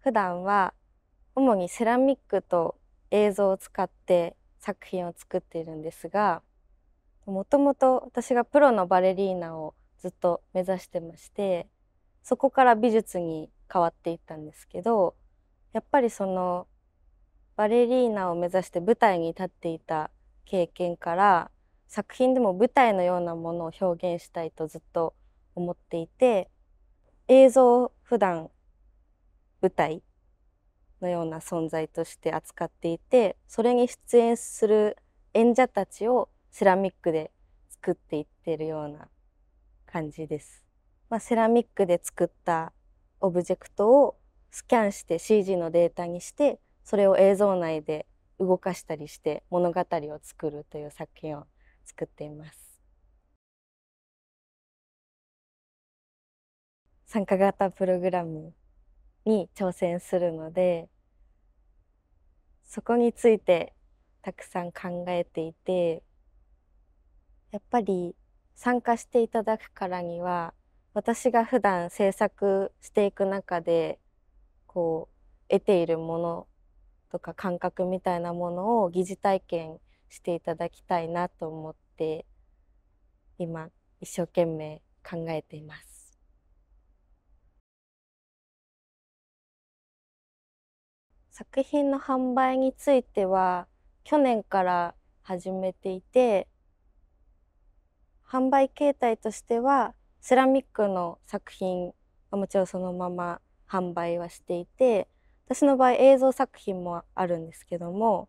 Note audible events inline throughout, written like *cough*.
普段は主にセラミックと映像を使って作品を作っているんですがもともと私がプロのバレリーナをずっと目指してましてそこから美術に変わっていったんですけどやっぱりそのバレリーナを目指して舞台に立っていた経験から作品でも舞台のようなものを表現したいとずっと思っていて映像を普段舞台のような存在として扱っていてそれに出演する演者たちをセラミックで作っていってるような感じです。まあ、セラミックで作ったオブジェクトをスキャンして CG のデータにしてそれを映像内で動かしたりして物語を作るという作品を作っています。参加型プログラムに挑戦するのでそこについてたくさん考えていてやっぱり参加していただくからには私が普段制作していく中でこう得ているものとか感覚みたいなものを疑似体験していただきたいなと思って今一生懸命考えています。作品の販売については去年から始めていて販売形態としてはセラミックの作品はもちろんそのまま販売はしていて私の場合映像作品もあるんですけども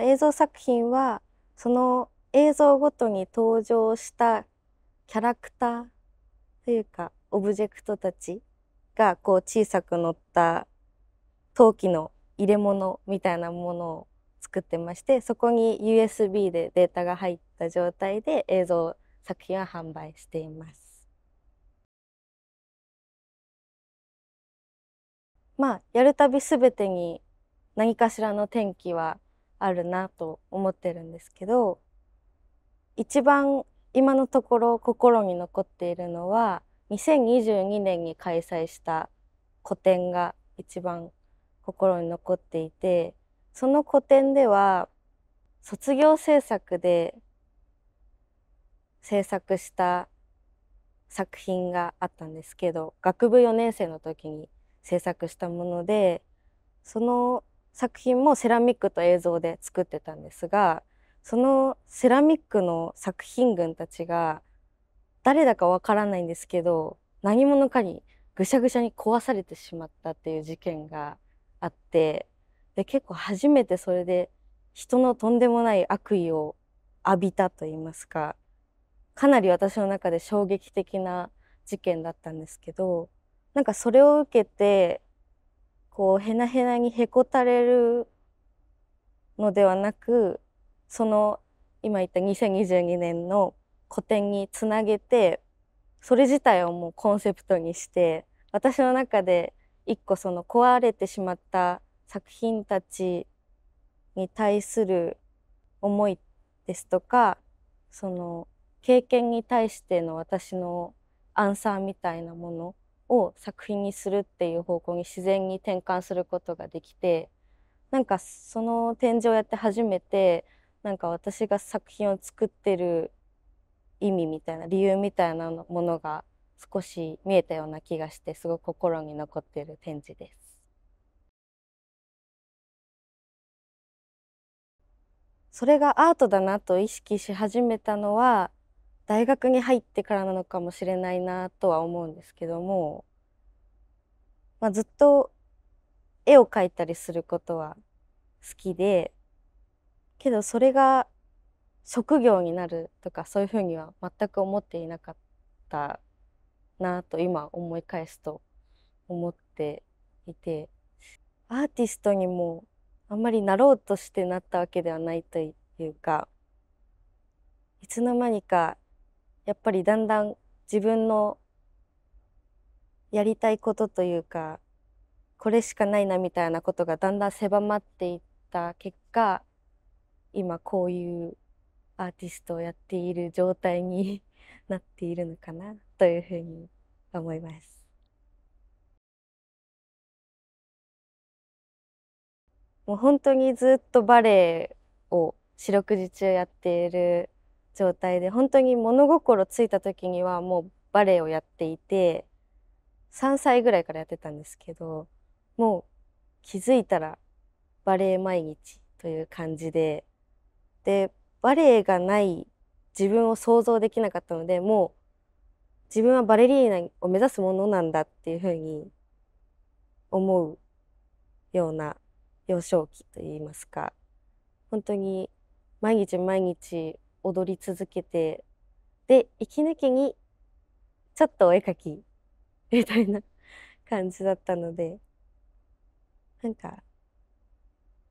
映像作品はその映像ごとに登場したキャラクターというかオブジェクトたちがこう小さく乗った陶器の入れ物みたいなものを作ってましてそこに USB でデータが入った状態で映像作品は販売しています。まあ、やるたび全てに何かしらの転機はあるなと思ってるんですけど一番今のところ心に残っているのは2022年に開催した個展が一番心に残っていてその個展では卒業制作で制作した作品があったんですけど学部4年生の時に制作したものでその作品もセラミックと映像で作ってたんですがそのセラミックの作品群たちが誰だかわからないんですけど何者かにぐしゃぐしゃに壊されてしまったっていう事件があってで結構初めてそれで人のとんでもない悪意を浴びたと言いますかかなり私の中で衝撃的な事件だったんですけどなんかそれを受けてこうへなへなにへこたれるのではなくその今言った2022年の個展につなげてそれ自体をもうコンセプトにして私の中で一個その壊れてしまった作品たちに対する思いですとかその経験に対しての私のアンサーみたいなものを作品にするっていう方向に自然に転換することができてなんかその展示をやって初めてなんか私が作品を作ってる意味みたいな理由みたいなものが少し見えたような気がしてすごく心に残っている展示です。それがアートだなと意識し始めたのは大学に入ってからなのかもしれないなとは思うんですけども、まあ、ずっと絵を描いたりすることは好きでけどそれが職業になるとかそういうふうには全く思っていなかったなと今思い返すと思っていてアーティストにもあんまりなろうとしてなったわけではないというかいつの間にかやっぱりだんだん自分のやりたいことというかこれしかないなみたいなことがだんだん狭まっていった結果今こういうアーティストをやっている状態に *laughs* なっているのかなというふうに思います。もう本当にずっとバレエを四六時中やっている状態で本当に物心ついた時にはもうバレエをやっていて3歳ぐらいからやってたんですけどもう気づいたらバレエ毎日という感じででバレエがない自分を想像できなかったのでもう自分はバレリーナを目指すものなんだっていうふうに思うような幼少期といいますか本当に毎日毎日踊り続けてで息抜きにちょっとお絵描きみたいな感じだったのでなんか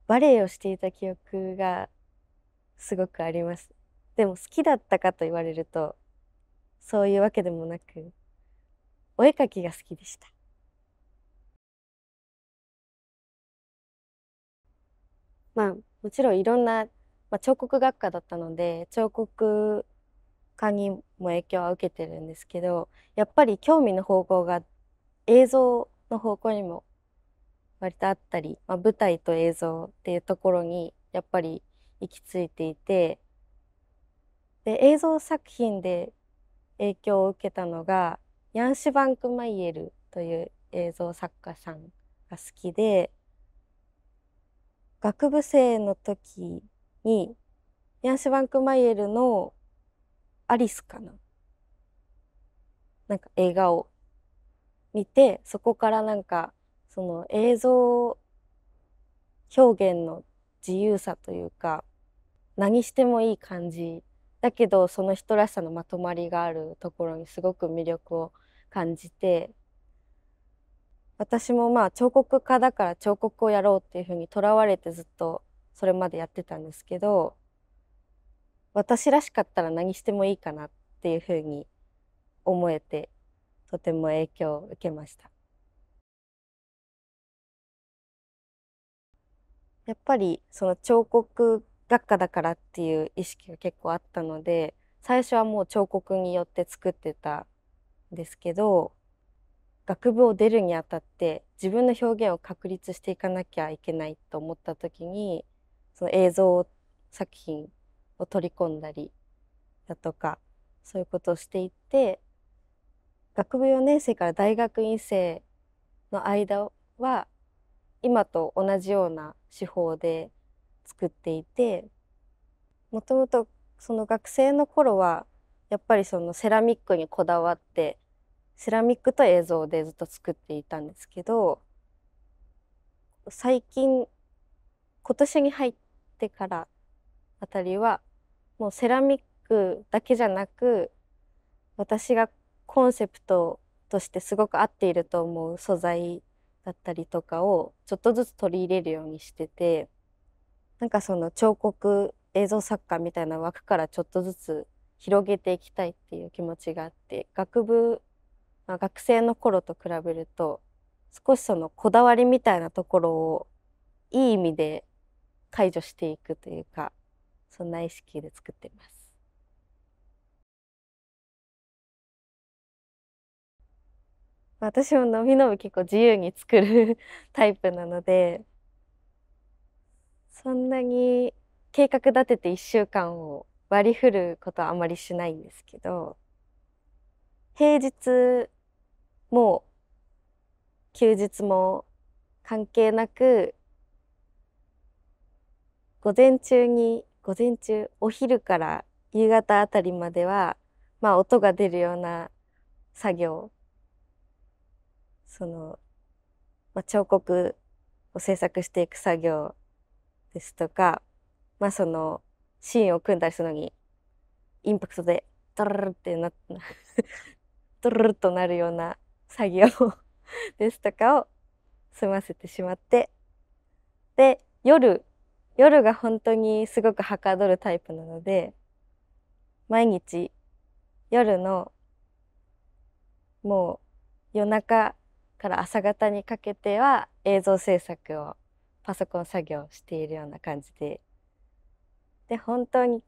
バレエをしていた記憶がすごくありますでも好きだったかと言われるとそういうわけでもなくお絵かきが好きでしたまあもちろんいろんな、まあ、彫刻学科だったので彫刻家にも影響は受けてるんですけどやっぱり興味の方向が映像の方向にも割とあったり、まあ、舞台と映像っていうところにやっぱり行き着いていてで映像作品で影響を受けたのがヤンシバンク・マイエルという映像作家さんが好きで学部生の時にヤンシバンク・マイエルの「アリス」かななんか映画を見てそこからなんかその映像表現の自由さというか何してもいい感じだけどその人らしさのまとまりがあるところにすごく魅力を感じて私もまあ彫刻家だから彫刻をやろうっていうふうにとらわれてずっとそれまでやってたんですけど私らしかったら何してもいいかなっていうふうに思えてとても影響を受けました。やっぱりその彫刻学科だからっていう意識が結構あったので最初はもう彫刻によって作ってたんですけど学部を出るにあたって自分の表現を確立していかなきゃいけないと思った時にその映像作品を取り込んだりだとかそういうことをしていって学部4年生から大学院生の間は今と同じような手法で作っていてもともとその学生の頃はやっぱりそのセラミックにこだわってセラミックと映像でずっと作っていたんですけど最近今年に入ってからあたりはもうセラミックだけじゃなく私がコンセプトとしてすごく合っていると思う素材だったりとかをちょっとずつ取り入れるようにしててなんかその彫刻映像作家みたいな枠からちょっとずつ広げていきたいっていう気持ちがあって学部、まあ、学生の頃と比べると少しそのこだわりみたいなところをいい意味で解除していくというかそんな意識で作ってます。私も伸び伸び結構自由に作る *laughs* タイプなのでそんなに計画立てて1週間を割り振ることはあまりしないんですけど平日も休日も関係なく午前中に午前中お昼から夕方あたりまではまあ音が出るような作業その、まあ、彫刻を制作していく作業ですとか、まあ、そのシーンを組んだりするのにインパクトでドルルってな *laughs* ドルルとなるような作業 *laughs* ですとかを済ませてしまってで夜夜が本当にすごくはかどるタイプなので毎日夜のもう夜中から朝方にかけては映像制作をパソコン作業しているような感じでで本当に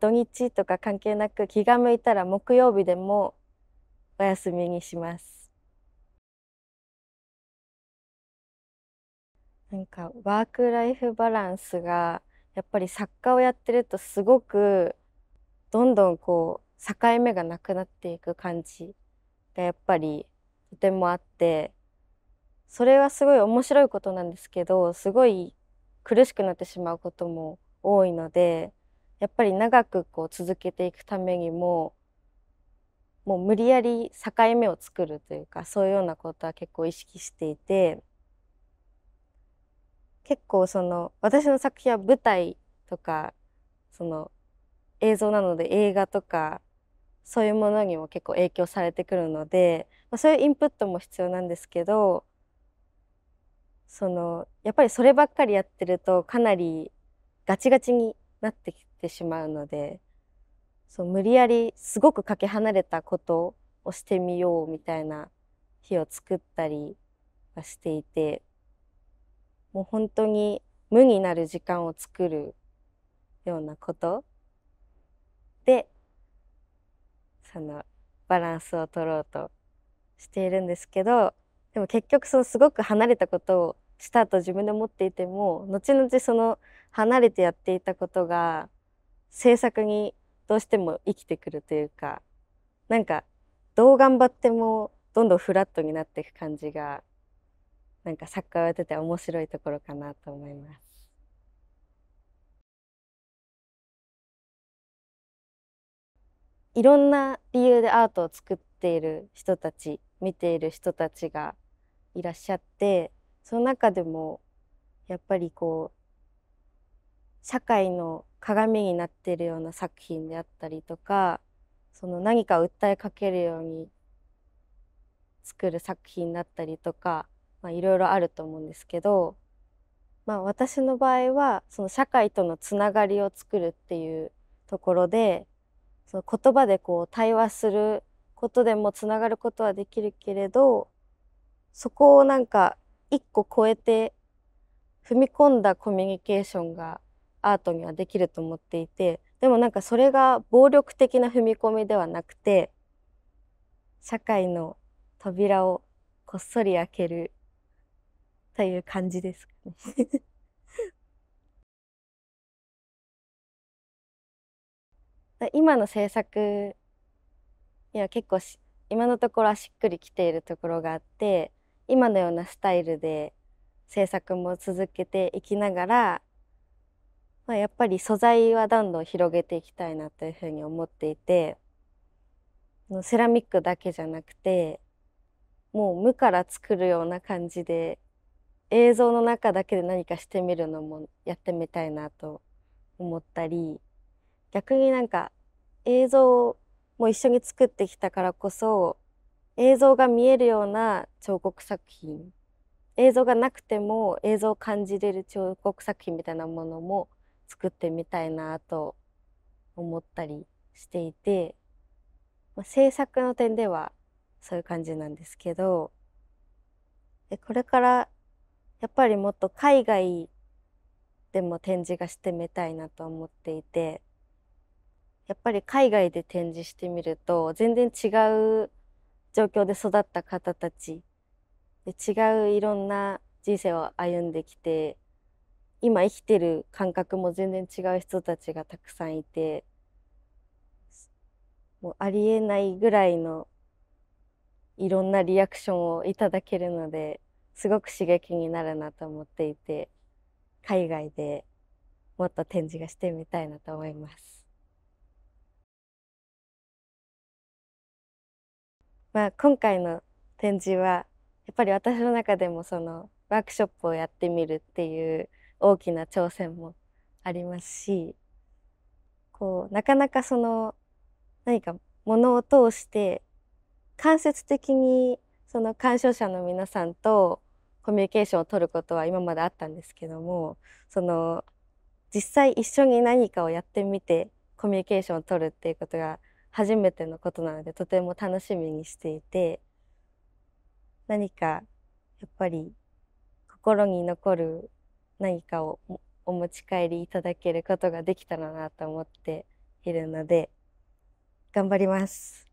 土日とか関係なく気が向いたら木曜日でもお休みにしますなんかワークライフバランスがやっぱり作家をやってるとすごくどんどんこう境目がなくなっていく感じがやっぱりとてもあってそれはすごい面白いことなんですけどすごい苦しくなってしまうことも多いのでやっぱり長くこう続けていくためにももう無理やり境目を作るというかそういうようなことは結構意識していて結構その私の作品は舞台とかその映像なので映画とかそういうものにも結構影響されてくるので、まあ、そういうインプットも必要なんですけどそのやっぱりそればっかりやってるとかなりガチガチになってきてしまうのでそう無理やりすごくかけ離れたことをしてみようみたいな日を作ったりはしていてもう本当に無になる時間を作るようなことでそのバランスを取ろうとしているんですけどでも結局そのすごく離れたことをしたと自分で持っていても後々その離れてやっていたことが制作にどうしても生きてくるというかなんかどう頑張ってもどんどんフラットになっていく感じがなんか作家をやってて面白いところかなと思います。いろんな理由でアートを作っている人たち見ている人たちがいらっしゃってその中でもやっぱりこう社会の鏡になってるような作品であったりとかその何か訴えかけるように作る作品だったりとかいろいろあると思うんですけど、まあ、私の場合はその社会とのつながりを作るっていうところでその言葉でこう対話することでもつながることはできるけれどそこをなんか一個超えて踏み込んだコミュニケーションがアートにはできると思っていてでもなんかそれが暴力的な踏み込みではなくて社会の扉をこっそり開けるという感じですかね *laughs* 今の制作には結構今のところはしっくりきているところがあって今のようなスタイルで制作も続けていきながら、まあ、やっぱり素材はどんどん広げていきたいなというふうに思っていてセラミックだけじゃなくてもう無から作るような感じで映像の中だけで何かしてみるのもやってみたいなと思ったり逆になんか映像も一緒に作ってきたからこそ映像が見えるような彫刻作品映像がなくても映像を感じれる彫刻作品みたいなものも作ってみたいなと思ったりしていて、まあ、制作の点ではそういう感じなんですけどこれからやっぱりもっと海外でも展示がしてみたいなと思っていてやっぱり海外で展示してみると全然違う状況で育った方たちで違ういろんな人生を歩んできて今生きてる感覚も全然違う人たちがたくさんいてもうありえないぐらいのいろんなリアクションをいただけるのですごく刺激になるなと思っていて海外でもっと展示がしてみたいなと思います。まあ、今回の展示はやっぱり私の中でもそのワークショップをやってみるっていう大きな挑戦もありますしこうなかなかその何かものを通して間接的にその鑑賞者の皆さんとコミュニケーションを取ることは今まであったんですけどもその実際一緒に何かをやってみてコミュニケーションを取るっていうことが初めてのことなのでとても楽しみにしていて何かやっぱり心に残る何かをお持ち帰りいただけることができたらなと思っているので頑張ります。